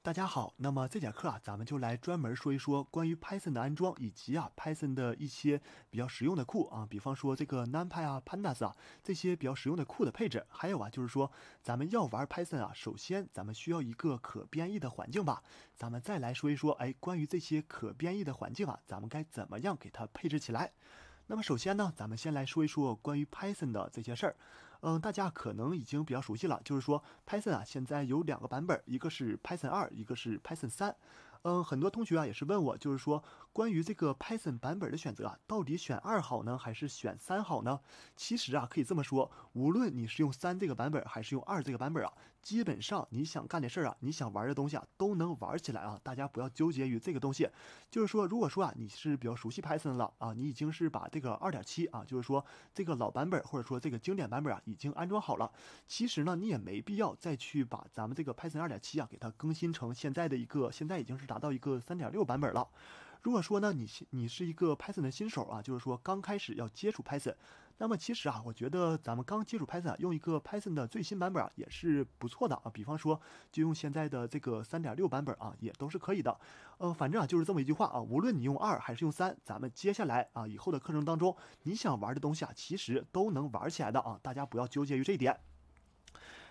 大家好，那么这节课啊，咱们就来专门说一说关于 Python 的安装，以及啊 Python 的一些比较实用的库啊，比方说这个 NumPy 啊、Pandas 啊这些比较实用的库的配置。还有啊，就是说咱们要玩 Python 啊，首先咱们需要一个可编译的环境吧。咱们再来说一说，哎，关于这些可编译的环境啊，咱们该怎么样给它配置起来？那么首先呢，咱们先来说一说关于 Python 的这些事儿。嗯，大家可能已经比较熟悉了，就是说 Python 啊，现在有两个版本，一个是 Python 二，一个是 Python 三。嗯，很多同学啊也是问我，就是说关于这个 Python 版本的选择啊，到底选二好呢，还是选三好呢？其实啊，可以这么说，无论你是用三这个版本还是用二这个版本啊。基本上你想干的事儿啊，你想玩的东西啊，都能玩起来啊。大家不要纠结于这个东西。就是说，如果说啊，你是比较熟悉 Python 了啊，你已经是把这个2.7啊，就是说这个老版本或者说这个经典版本啊，已经安装好了。其实呢，你也没必要再去把咱们这个 Python 2.7啊，给它更新成现在的一个，现在已经是达到一个3.6版本了。如果说呢，你你是一个 Python 的新手啊，就是说刚开始要接触 Python，那么其实啊，我觉得咱们刚接触 Python，用一个 Python 的最新版本也是不错的啊。比方说，就用现在的这个3.6版本啊，也都是可以的。呃，反正啊，就是这么一句话啊，无论你用二还是用三，咱们接下来啊，以后的课程当中，你想玩的东西啊，其实都能玩起来的啊。大家不要纠结于这一点。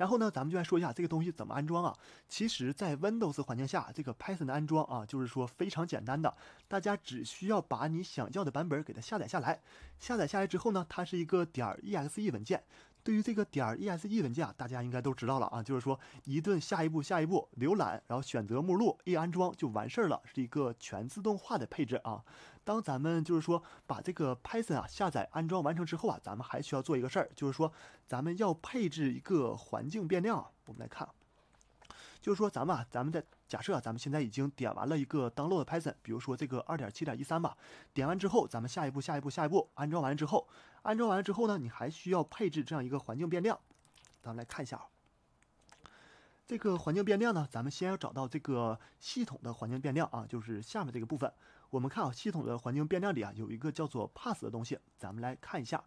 然后呢，咱们就来说一下这个东西怎么安装啊？其实，在 Windows 环境下，这个 Python 的安装啊，就是说非常简单的，大家只需要把你想要的版本给它下载下来，下载下来之后呢，它是一个点儿 exe 文件。对于这个点 E S E 文件啊，大家应该都知道了啊，就是说一顿下一步下一步浏览，然后选择目录，一安装就完事儿了，是一个全自动化的配置啊。当咱们就是说把这个 Python 啊下载安装完成之后啊，咱们还需要做一个事儿，就是说咱们要配置一个环境变量。我们来看。就是说，咱们啊，咱们在假设，咱们现在已经点完了一个 o a 的 Python，比如说这个二点七点一三吧。点完之后，咱们下一步、下一步、下一步，安装完之后，安装完了之后呢，你还需要配置这样一个环境变量。咱们来看一下，这个环境变量呢，咱们先要找到这个系统的环境变量啊，就是下面这个部分。我们看啊，系统的环境变量里啊，有一个叫做 p a s s 的东西，咱们来看一下。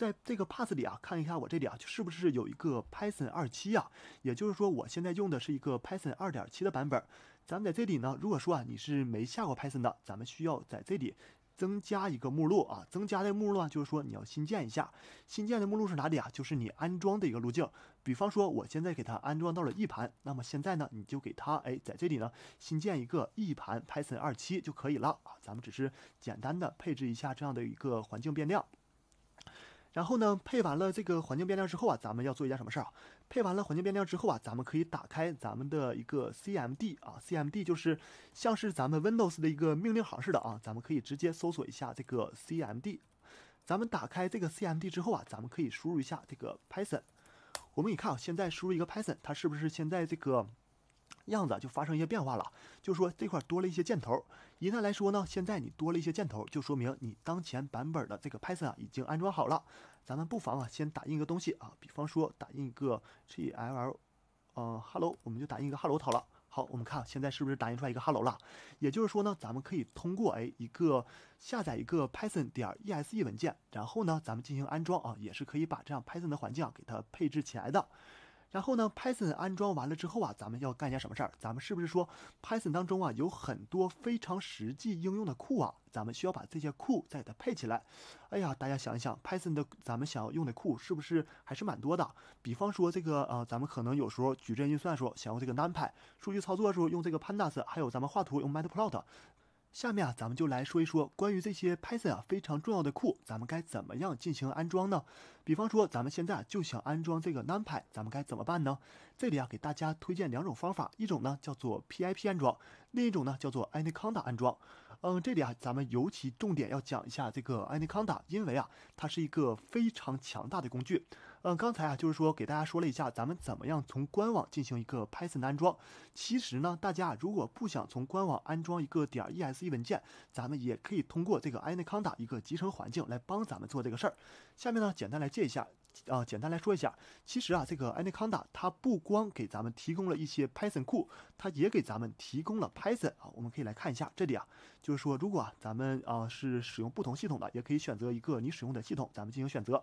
在这个 path 里啊，看一下我这里啊，是不是有一个 Python 二七呀？也就是说，我现在用的是一个 Python 二点七的版本。咱们在这里呢，如果说啊你是没下过 Python 的，咱们需要在这里增加一个目录啊。增加的目录呢，就是说你要新建一下，新建的目录是哪里啊？就是你安装的一个路径。比方说，我现在给它安装到了 E 盘，那么现在呢，你就给它，哎，在这里呢，新建一个 E 盘 Python 二七就可以了啊。咱们只是简单的配置一下这样的一个环境变量。然后呢，配完了这个环境变量之后啊，咱们要做一件什么事儿啊？配完了环境变量之后啊，咱们可以打开咱们的一个 CMD 啊，CMD 就是像是咱们 Windows 的一个命令行似的啊，咱们可以直接搜索一下这个 CMD。咱们打开这个 CMD 之后啊，咱们可以输入一下这个 Python。我们一看啊，现在输入一个 Python，它是不是现在这个？样子就发生一些变化了，就说这块多了一些箭头。一旦来说呢，现在你多了一些箭头，就说明你当前版本的这个 Python 啊已经安装好了。咱们不妨啊先打印一个东西啊，比方说打印一个 G L，嗯，Hello，我们就打印一个 Hello 好了。好，我们看现在是不是打印出来一个 Hello 了？也就是说呢，咱们可以通过哎一个下载一个 Python 点 E S E 文件，然后呢咱们进行安装啊，也是可以把这样 Python 的环境啊给它配置起来的。然后呢，Python 安装完了之后啊，咱们要干一件什么事儿？咱们是不是说 Python 当中啊有很多非常实际应用的库啊？咱们需要把这些库再给它配起来。哎呀，大家想一想，Python 的咱们想要用的库是不是还是蛮多的？比方说这个呃，咱们可能有时候矩阵运算时候，想用这个 NumPy；数据操作的时候用这个 Pandas；还有咱们画图用 Matplotlib。下面啊，咱们就来说一说关于这些 Python 啊非常重要的库，咱们该怎么样进行安装呢？比方说，咱们现在就想安装这个 NumPy，咱们该怎么办呢？这里啊，给大家推荐两种方法，一种呢叫做 pip 安装，另一种呢叫做 Anaconda 安装。嗯，这里啊，咱们尤其重点要讲一下这个 Anaconda，因为啊，它是一个非常强大的工具。嗯，刚才啊，就是说给大家说了一下咱们怎么样从官网进行一个 Python 的安装。其实呢，大家如果不想从官网安装一个点儿 exe 文件，咱们也可以通过这个 Anaconda 一个集成环境来帮咱们做这个事儿。下面呢，简单来介一下，啊，简单来说一下，其实啊，这个 Anaconda 它不光给咱们提供了一些 Python 库，它也给咱们提供了 Python 啊。我们可以来看一下这里啊，就是说如果啊咱们啊是使用不同系统的，也可以选择一个你使用的系统，咱们进行选择。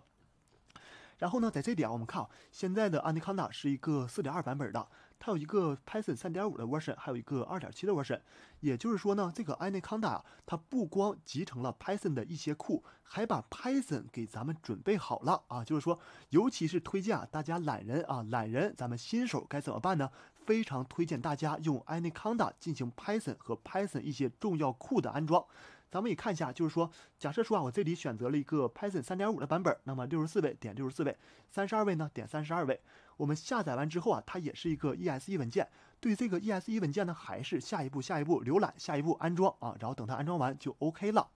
然后呢，在这里啊，我们看现在的 Anaconda 是一个4.2版本的，它有一个 Python 3.5的 version，还有一个2.7的 version。也就是说呢，这个 Anaconda 它不光集成了 Python 的一些库，还把 Python 给咱们准备好了啊。就是说，尤其是推荐啊，大家懒人啊，懒人，咱们新手该怎么办呢？非常推荐大家用 Anaconda 进行 Python 和 Python 一些重要库的安装。咱们也看一下，就是说，假设说啊，我这里选择了一个 Python 三点五的版本，那么六十四位点六十四位，三十二位呢点三十二位。我们下载完之后啊，它也是一个 exe 文件。对这个 exe 文件呢，还是下一步下一步浏览，下一步安装啊，然后等它安装完就 OK 了。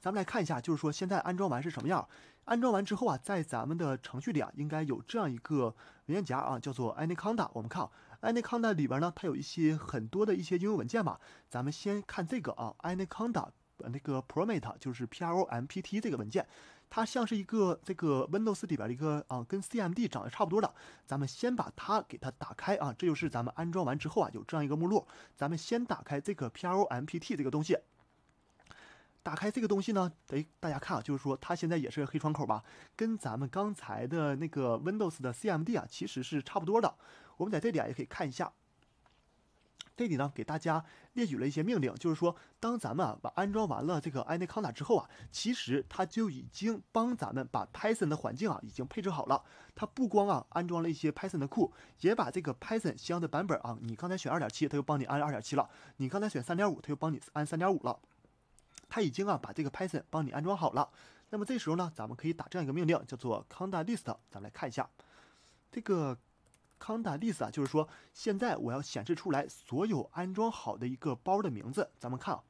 咱们来看一下，就是说现在安装完是什么样？安装完之后啊，在咱们的程序里啊，应该有这样一个文件夹啊，叫做 Anaconda。我们看。Anaconda 里边呢，它有一些很多的一些应用文件嘛。咱们先看这个啊，Anaconda 那个 p r o m e t 就是 P R O M P T 这个文件，它像是一个这个 Windows 里边的一个啊，跟 CMD 长得差不多的。咱们先把它给它打开啊，这就是咱们安装完之后啊有这样一个目录。咱们先打开这个 P R O M P T 这个东西。打开这个东西呢，哎，大家看啊，就是说它现在也是个黑窗口吧，跟咱们刚才的那个 Windows 的 CMD 啊，其实是差不多的。我们在这里啊也可以看一下，这里呢给大家列举了一些命令，就是说当咱们啊把安装完了这个 Anaconda 之后啊，其实它就已经帮咱们把 Python 的环境啊已经配置好了。它不光啊安装了一些 Python 的库，也把这个 Python 相的版本啊，你刚才选2.7，它就帮你安2.7了；你刚才选3.5，它就帮你安3.5了。他已经啊把这个 Python 帮你安装好了，那么这时候呢，咱们可以打这样一个命令，叫做 `conda list`，咱们来看一下这个 `conda list` 啊，就是说现在我要显示出来所有安装好的一个包的名字，咱们看啊。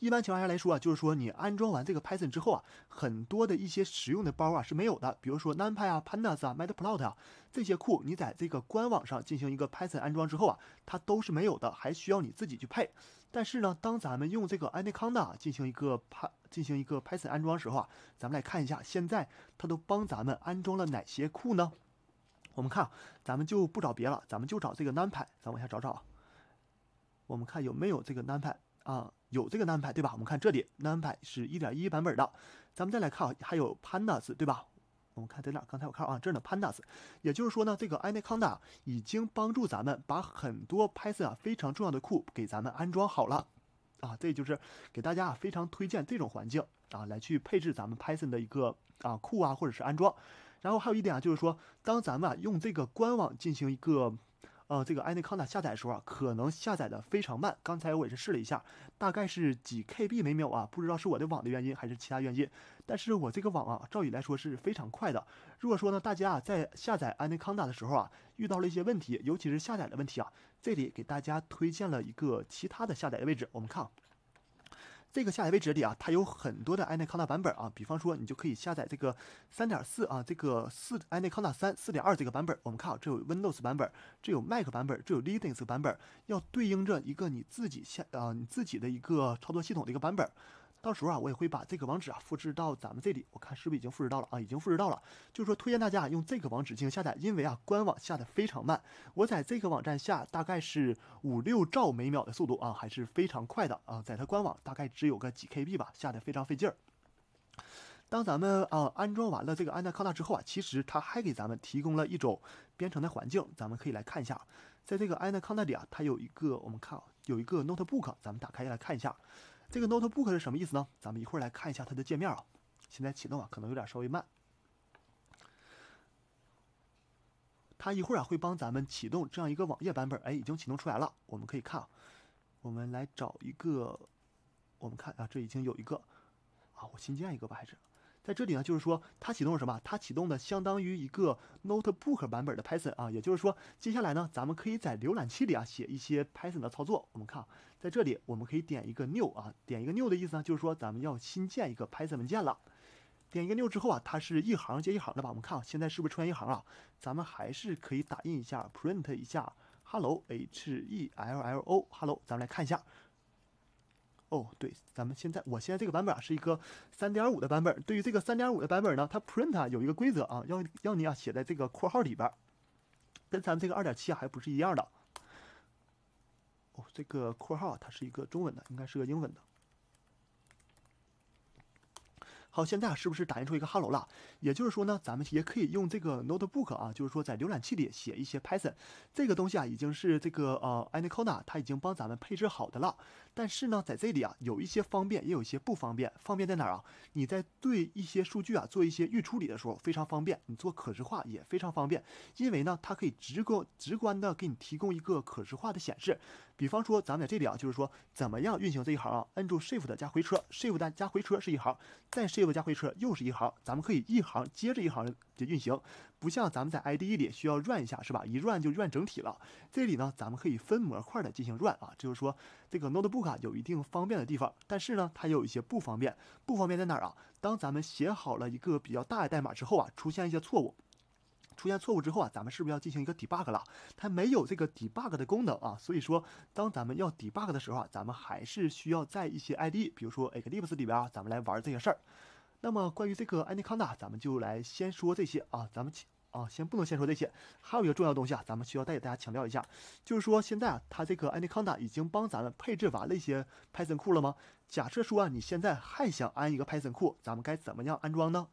一般情况下来说啊，就是说你安装完这个 Python 之后啊，很多的一些实用的包啊是没有的，比如说 NumPy 啊、Pandas 啊、Matplotlib 啊这些库，你在这个官网上进行一个 Python 安装之后啊，它都是没有的，还需要你自己去配。但是呢，当咱们用这个 Anaconda 进行一个 Py 进行一个 Python 安装的时候啊，咱们来看一下，现在它都帮咱们安装了哪些库呢？我们看，咱们就不找别了，咱们就找这个 NumPy，咱往下找找。我们看有没有这个 NumPy 啊？有这个安排，对吧？我们看这里，安排是1.1版本的。咱们再来看，还有 Pandas，对吧？我们看在哪？刚才我看啊，这儿呢 Pandas。也就是说呢，这个 Anaconda 已经帮助咱们把很多 Python 啊非常重要的库给咱们安装好了。啊，这就是给大家啊非常推荐这种环境啊，来去配置咱们 Python 的一个啊库啊或者是安装。然后还有一点啊，就是说，当咱们啊用这个官网进行一个呃，这个 a n 康 c o n d a 下载的时候啊，可能下载的非常慢。刚才我也是试了一下，大概是几 KB 每秒啊，不知道是我的网的原因还是其他原因。但是我这个网啊，照理来说是非常快的。如果说呢，大家在下载 a n 康 c o n d a 的时候啊，遇到了一些问题，尤其是下载的问题啊，这里给大家推荐了一个其他的下载的位置。我们看。这个下载位置里啊，它有很多的 Anaconda 版本啊，比方说你就可以下载这个三点四啊，这个四 Anaconda 三四点二这个版本。我们看啊，这有 Windows 版本，这有 Mac 版本，这有 Linux 版本，要对应着一个你自己下啊，你自己的一个操作系统的一个版本。到时候啊，我也会把这个网址啊复制到咱们这里，我看是不是已经复制到了啊？已经复制到了，就是说推荐大家用这个网址进行下载，因为啊官网下的非常慢，我在这个网站下大概是五六兆每秒的速度啊，还是非常快的啊，在它官网大概只有个几 KB 吧，下的非常费劲儿。当咱们啊安装完了这个安娜康纳之后啊，其实它还给咱们提供了一种编程的环境，咱们可以来看一下，在这个安娜康纳里啊，它有一个我们看啊，有一个 Notebook，咱们打开来看一下。这个 notebook 是什么意思呢？咱们一会儿来看一下它的界面啊。现在启动啊，可能有点稍微慢。它一会儿啊会帮咱们启动这样一个网页版本，哎，已经启动出来了。我们可以看啊，我们来找一个，我们看啊，这已经有一个啊，我新建一个吧，还是？在这里呢，就是说它启动什么？它启动的相当于一个 notebook 版本的 Python 啊，也就是说，接下来呢，咱们可以在浏览器里啊写一些 Python 的操作。我们看，在这里我们可以点一个 New 啊，点一个 New 的意思呢，就是说咱们要新建一个 Python 文件了。点一个 New 之后啊，它是一行接一行的吧？我们看啊，现在是不是出现一行啊？咱们还是可以打印一下，print 一下，Hello H E L L O，Hello，咱们来看一下。哦，对，咱们现在，我现在这个版本啊是一个三点五的版本。对于这个三点五的版本呢，它 print 有一个规则啊，要要你啊写在这个括号里边，跟咱们这个二点七啊还不是一样的。哦，这个括号它是一个中文的，应该是个英文的。好，现在是不是打印出一个 Hello 了？也就是说呢，咱们也可以用这个 notebook 啊，就是说在浏览器里写一些 Python 这个东西啊，已经是这个呃 a n a c o n a 它已经帮咱们配置好的了。但是呢，在这里啊，有一些方便，也有一些不方便。方便在哪儿啊？你在对一些数据啊做一些预处理的时候非常方便，你做可视化也非常方便，因为呢，它可以直观直观的给你提供一个可视化的显示。比方说，咱们在这里啊，就是说怎么样运行这一行啊？摁住 Shift 加回车，Shift 加回车是一行，再 Shift 加回车又是一行，咱们可以一行接着一行的运行，不像咱们在 IDE 里需要 Run 一下，是吧？一 Run 就 Run 整体了。这里呢，咱们可以分模块的进行 Run 啊，就是说这个 Notebook 有一定方便的地方，但是呢，它有一些不方便，不方便在哪儿啊？当咱们写好了一个比较大的代码之后啊，出现一些错误。出现错误之后啊，咱们是不是要进行一个 debug 了？它没有这个 debug 的功能啊，所以说当咱们要 debug 的时候啊，咱们还是需要在一些 IDE，比如说 Eclipse 里边啊，咱们来玩这些事儿。那么关于这个 Anaconda，咱们就来先说这些啊，咱们啊先不能先说这些，还有一个重要东西啊，咱们需要再给大家强调一下，就是说现在啊，它这个 Anaconda 已经帮咱们配置完了一些 Python 库了吗？假设说啊，你现在还想安一个 Python 库，咱们该怎么样安装呢？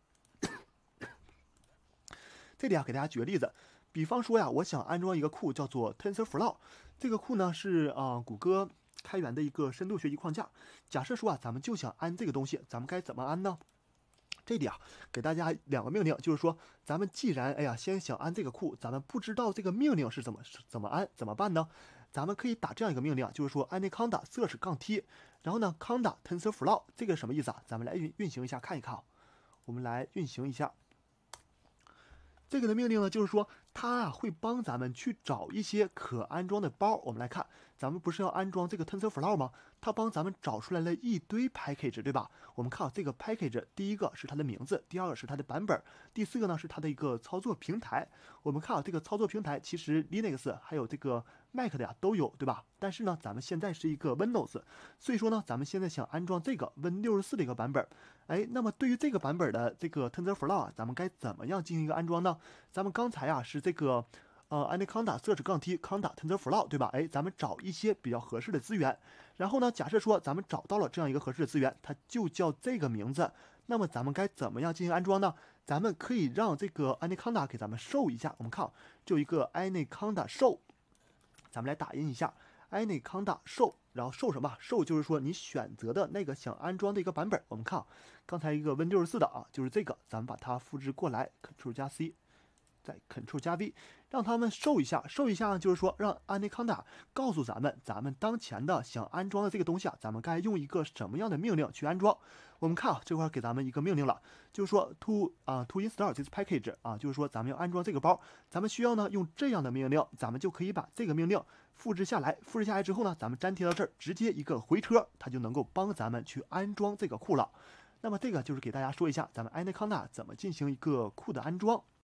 这里啊，给大家举个例子，比方说呀，我想安装一个库叫做 TensorFlow，这个库呢是啊谷歌开源的一个深度学习框架。假设说啊，咱们就想安这个东西，咱们该怎么安呢？这里啊，给大家两个命令，就是说，咱们既然哎呀先想安这个库，咱们不知道这个命令是怎么怎么安怎么办呢？咱们可以打这样一个命令就是说，anaconda search -t，然后呢，conda tensorflow，这个什么意思啊？咱们来运运行一下看一看啊，我们来运行一下。这个的命令呢，就是说它啊会帮咱们去找一些可安装的包。我们来看，咱们不是要安装这个 Tensor Flow 吗？他帮咱们找出来了一堆 package，对吧？我们看啊，这个 package，第一个是它的名字，第二个是它的版本，第四个呢是它的一个操作平台。我们看啊，这个操作平台其实 Linux 还有这个 Mac 的呀都有，对吧？但是呢，咱们现在是一个 Windows，所以说呢，咱们现在想安装这个 Win64 的一个版本。哎，那么对于这个版本的这个 TensorFlow 啊，咱们该怎么样进行一个安装呢？咱们刚才啊是这个。呃，Anaconda search -t c o n d a tensor flow 对吧？哎，咱们找一些比较合适的资源。然后呢，假设说咱们找到了这样一个合适的资源，它就叫这个名字。那么咱们该怎么样进行安装呢？咱们可以让这个 Anaconda 给咱们 show 一下。我们看，就一个 Anaconda show。咱们来打印一下 Anaconda show，然后 show 什么？show 就是说你选择的那个想安装的一个版本。我们看，刚才一个 Win64 的啊，就是这个。咱们把它复制过来 c t r l 加 C，再 c t r l 加 V。让他们瘦一下，瘦一下，呢，就是说让安 n 康 c 告诉咱们，咱们当前的想安装的这个东西啊，咱们该用一个什么样的命令去安装？我们看啊，这块给咱们一个命令了，就是说 to 啊 to install this package 啊，就是说咱们要安装这个包，咱们需要呢用这样的命令，咱们就可以把这个命令复制下来，复制下来之后呢，咱们粘贴到这儿，直接一个回车，它就能够帮咱们去安装这个库了。那么这个就是给大家说一下，咱们 Anaconda 怎么进行一个库的安装。